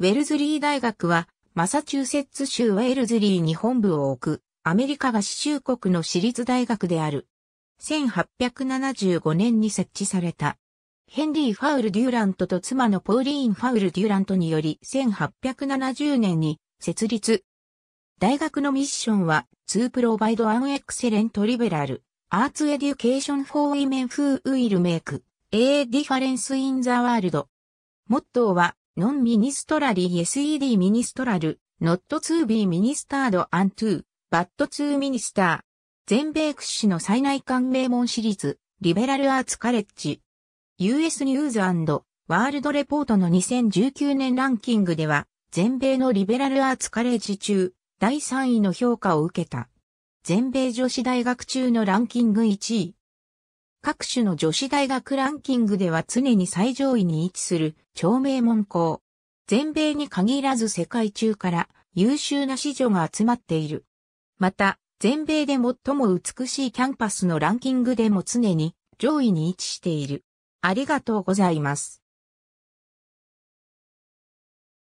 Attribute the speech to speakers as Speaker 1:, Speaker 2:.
Speaker 1: ウェルズリー大学は、マサチューセッツ州ウェルズリーに本部を置く、アメリカ合衆国の私立大学である。1875年に設置された。ヘンリー・ファウル・デューラントと妻のポーリーン・ファウル・デューラントにより1870年に設立。大学のミッションは、to provide an excellent liberal arts education for women who will make a difference in the world。モットーは、ノンミニストラリー SED ミニストラル、ノットツービーミニスタードアントゥー、バットツーミニスター。全米屈指の最内観名門私立、リベラルアーツカレッジ。US ニューズワールドレポートの2019年ランキングでは、全米のリベラルアーツカレッジ中、第3位の評価を受けた。全米女子大学中のランキング1位。各種の女子大学ランキングでは常に最上位に位置する超名門校。全米に限らず世界中から優秀な子女が集まっている。また、全米で最も美しいキャンパスのランキングでも常に上位に位置している。ありがとうございます。